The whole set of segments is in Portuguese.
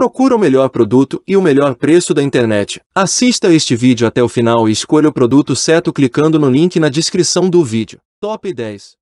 Procura o melhor produto e o melhor preço da internet. Assista este vídeo até o final e escolha o produto certo clicando no link na descrição do vídeo. Top 10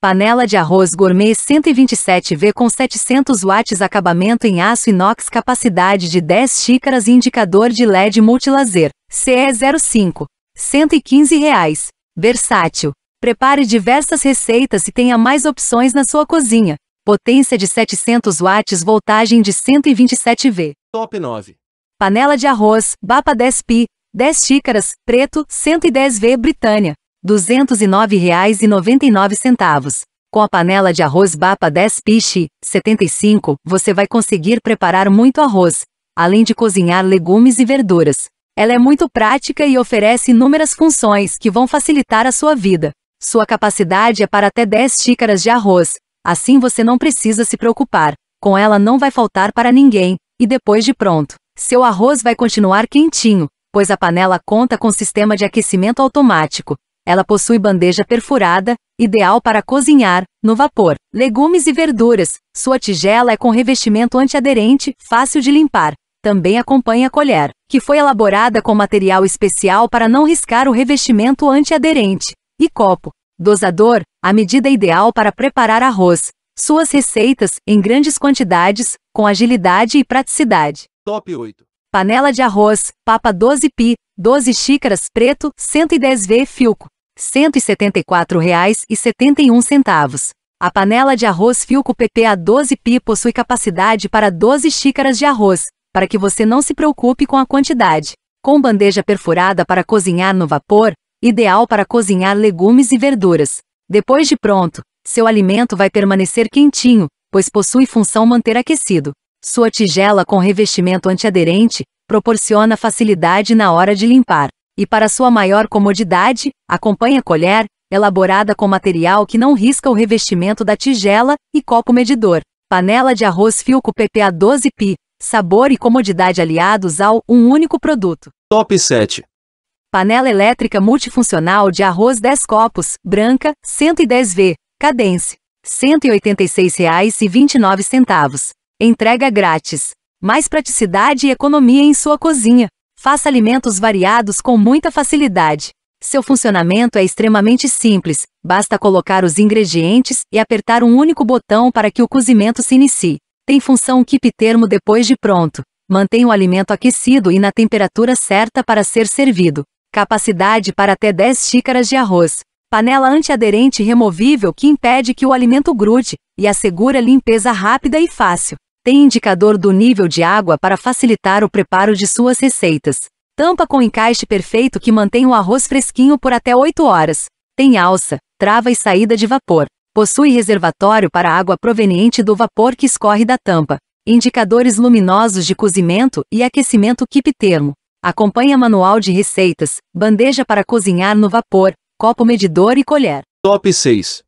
Panela de arroz gourmet 127V com 700 watts acabamento em aço inox capacidade de 10 xícaras e indicador de LED multilaser. CE05. R$ 115 reais. Versátil. Prepare diversas receitas e tenha mais opções na sua cozinha. Potência de 700 watts, voltagem de 127 V. Top 9. Panela de arroz, Bapa 10 pi, 10 xícaras, preto, 110 V Britânia, R$ 209,99. Com a panela de arroz Bapa 10 Piche 75, você vai conseguir preparar muito arroz, além de cozinhar legumes e verduras. Ela é muito prática e oferece inúmeras funções que vão facilitar a sua vida. Sua capacidade é para até 10 xícaras de arroz, Assim você não precisa se preocupar, com ela não vai faltar para ninguém, e depois de pronto, seu arroz vai continuar quentinho, pois a panela conta com sistema de aquecimento automático. Ela possui bandeja perfurada, ideal para cozinhar, no vapor, legumes e verduras. Sua tigela é com revestimento antiaderente, fácil de limpar. Também acompanha a colher, que foi elaborada com material especial para não riscar o revestimento antiaderente. E copo, Dosador, a medida ideal para preparar arroz, suas receitas, em grandes quantidades, com agilidade e praticidade. Top 8. Panela de arroz, papa 12 pi, 12 xícaras preto, 110 V Filco, R$ 174,71. A panela de arroz Filco PPA 12 pi possui capacidade para 12 xícaras de arroz, para que você não se preocupe com a quantidade. Com bandeja perfurada para cozinhar no vapor, ideal para cozinhar legumes e verduras. Depois de pronto, seu alimento vai permanecer quentinho, pois possui função manter aquecido. Sua tigela com revestimento antiaderente proporciona facilidade na hora de limpar. E para sua maior comodidade, acompanha colher, elaborada com material que não risca o revestimento da tigela, e copo medidor. Panela de arroz Filco PPA 12 pi. Sabor e comodidade aliados ao um único produto. Top 7. Panela elétrica multifuncional de arroz 10 copos, branca, 110V, cadence, R$ 186,29. Entrega grátis. Mais praticidade e economia em sua cozinha. Faça alimentos variados com muita facilidade. Seu funcionamento é extremamente simples, basta colocar os ingredientes e apertar um único botão para que o cozimento se inicie. Tem função keep termo depois de pronto. mantém o alimento aquecido e na temperatura certa para ser servido. Capacidade para até 10 xícaras de arroz. Panela antiaderente removível que impede que o alimento grude e assegura limpeza rápida e fácil. Tem indicador do nível de água para facilitar o preparo de suas receitas. Tampa com encaixe perfeito que mantém o arroz fresquinho por até 8 horas. Tem alça, trava e saída de vapor. Possui reservatório para água proveniente do vapor que escorre da tampa. Indicadores luminosos de cozimento e aquecimento keep termo. Acompanha manual de receitas, bandeja para cozinhar no vapor, copo medidor e colher. Top 6.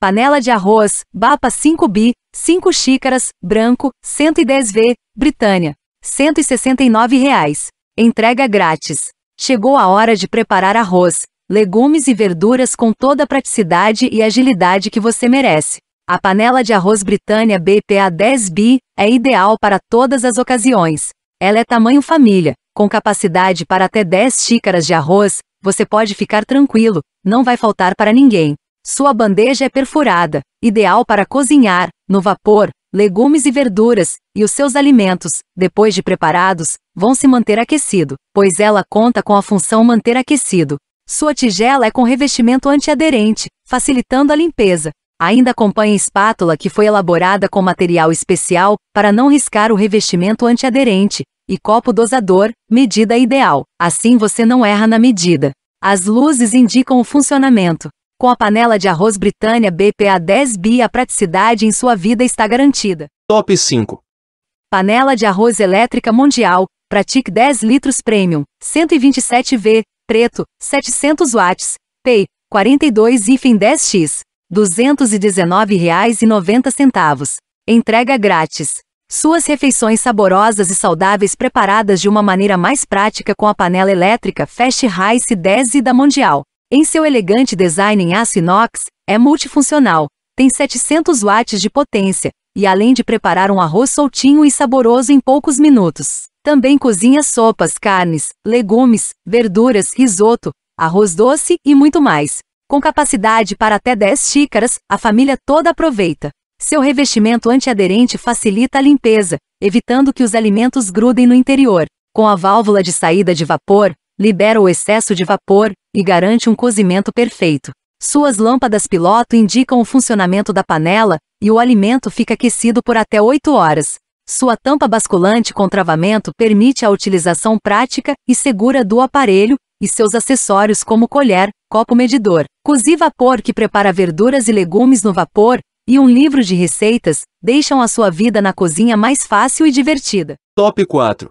Panela de arroz, Bapa 5B, 5 xícaras, branco, 110V, Britânia. R$ 169. Reais. Entrega grátis. Chegou a hora de preparar arroz, legumes e verduras com toda a praticidade e agilidade que você merece. A panela de arroz Britânia BPA 10B é ideal para todas as ocasiões. Ela é tamanho família, com capacidade para até 10 xícaras de arroz, você pode ficar tranquilo, não vai faltar para ninguém. Sua bandeja é perfurada, ideal para cozinhar, no vapor, legumes e verduras, e os seus alimentos, depois de preparados, vão se manter aquecido, pois ela conta com a função manter aquecido. Sua tigela é com revestimento antiaderente, facilitando a limpeza. Ainda acompanha espátula que foi elaborada com material especial para não riscar o revestimento antiaderente, e copo dosador, medida ideal. Assim você não erra na medida. As luzes indicam o funcionamento. Com a panela de arroz Britânia BPA 10B, a praticidade em sua vida está garantida. Top 5. Panela de arroz elétrica mundial, Pratique 10 litros Premium, 127V, preto, 700 watts, PEI, 42 IFEM 10X, R$ 219,90. Entrega grátis. Suas refeições saborosas e saudáveis preparadas de uma maneira mais prática com a panela elétrica Fast Rice 10 e da Mundial. Em seu elegante design em aço inox, é multifuncional, tem 700 watts de potência, e além de preparar um arroz soltinho e saboroso em poucos minutos, também cozinha sopas, carnes, legumes, verduras, risoto, arroz doce e muito mais. Com capacidade para até 10 xícaras, a família toda aproveita. Seu revestimento antiaderente facilita a limpeza, evitando que os alimentos grudem no interior. Com a válvula de saída de vapor, libera o excesso de vapor e garante um cozimento perfeito. Suas lâmpadas piloto indicam o funcionamento da panela e o alimento fica aquecido por até 8 horas. Sua tampa basculante com travamento permite a utilização prática e segura do aparelho e seus acessórios como colher, copo medidor. Cozi vapor que prepara verduras e legumes no vapor e um livro de receitas deixam a sua vida na cozinha mais fácil e divertida. Top 4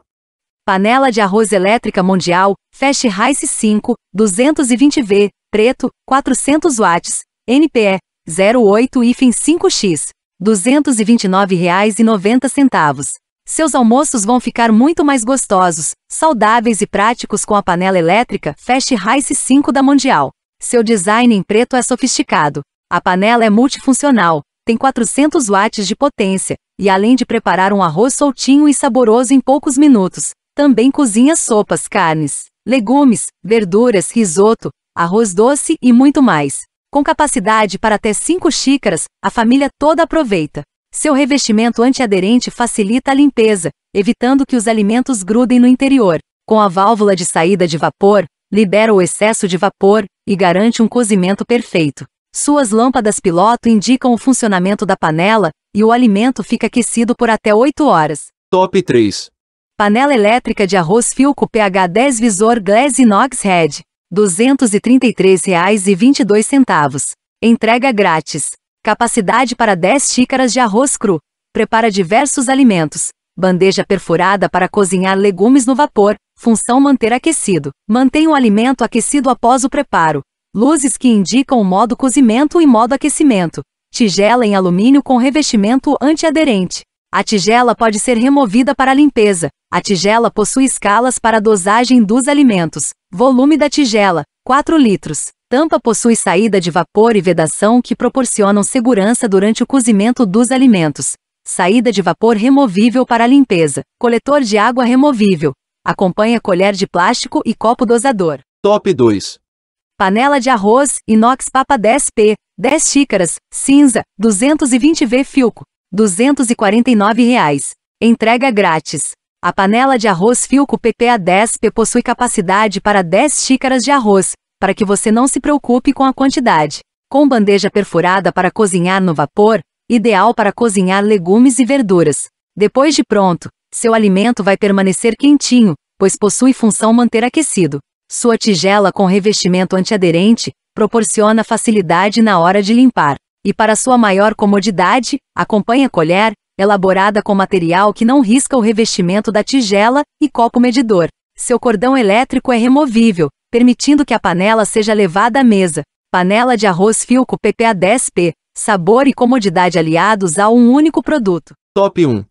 Panela de arroz elétrica mundial, Fast Rice 5, 220V, preto, 400 watts, NPE 08-5X, R$ 229,90. Seus almoços vão ficar muito mais gostosos, saudáveis e práticos com a panela elétrica Fast Rice 5 da Mundial. Seu design em preto é sofisticado. A panela é multifuncional, tem 400 watts de potência, e além de preparar um arroz soltinho e saboroso em poucos minutos, também cozinha sopas, carnes, legumes, verduras, risoto, arroz doce e muito mais. Com capacidade para até 5 xícaras, a família toda aproveita. Seu revestimento antiaderente facilita a limpeza, evitando que os alimentos grudem no interior. Com a válvula de saída de vapor, libera o excesso de vapor e garante um cozimento perfeito. Suas lâmpadas piloto indicam o funcionamento da panela e o alimento fica aquecido por até 8 horas. Top 3. Panela elétrica de arroz Filco PH 10 Visor Glass Inox Red, R$ 233,22. Entrega grátis. Capacidade para 10 xícaras de arroz cru. Prepara diversos alimentos. Bandeja perfurada para cozinhar legumes no vapor. Função manter aquecido. Mantém o alimento aquecido após o preparo luzes que indicam o modo cozimento e modo aquecimento, tigela em alumínio com revestimento antiaderente. A tigela pode ser removida para limpeza. A tigela possui escalas para dosagem dos alimentos. Volume da tigela: 4 litros. Tampa possui saída de vapor e vedação que proporcionam segurança durante o cozimento dos alimentos. Saída de vapor removível para limpeza. Coletor de água removível. Acompanha colher de plástico e copo dosador. Top 2. Panela de arroz, inox papa 10p, 10 xícaras, cinza, 220V Filco, R$ 249. Reais. Entrega grátis. A panela de arroz Filco PPA10P possui capacidade para 10 xícaras de arroz, para que você não se preocupe com a quantidade. Com bandeja perfurada para cozinhar no vapor, ideal para cozinhar legumes e verduras. Depois de pronto, seu alimento vai permanecer quentinho, pois possui função manter aquecido. Sua tigela com revestimento antiaderente proporciona facilidade na hora de limpar, e para sua maior comodidade, acompanha colher, elaborada com material que não risca o revestimento da tigela, e copo medidor. Seu cordão elétrico é removível, permitindo que a panela seja levada à mesa. Panela de arroz Filco PPA 10P, sabor e comodidade aliados a um único produto. Top 1.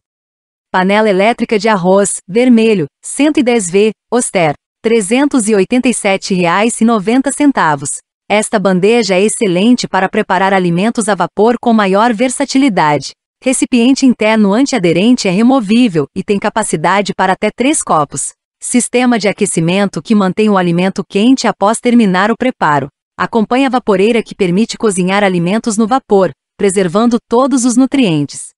Panela elétrica de arroz, vermelho, 110V, Oster. R$ 387,90. Esta bandeja é excelente para preparar alimentos a vapor com maior versatilidade. Recipiente interno antiaderente é removível e tem capacidade para até 3 copos. Sistema de aquecimento que mantém o alimento quente após terminar o preparo. Acompanha a vaporeira que permite cozinhar alimentos no vapor, preservando todos os nutrientes.